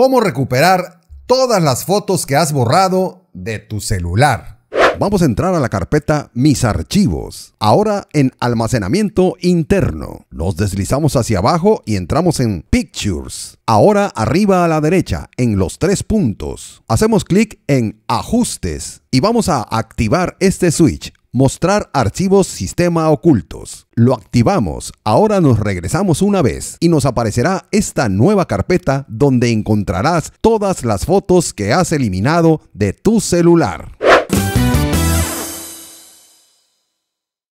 cómo recuperar todas las fotos que has borrado de tu celular. Vamos a entrar a la carpeta Mis archivos. Ahora en almacenamiento interno. Nos deslizamos hacia abajo y entramos en Pictures. Ahora arriba a la derecha, en los tres puntos. Hacemos clic en Ajustes y vamos a activar este switch Mostrar archivos sistema ocultos. Lo activamos. Ahora nos regresamos una vez y nos aparecerá esta nueva carpeta donde encontrarás todas las fotos que has eliminado de tu celular.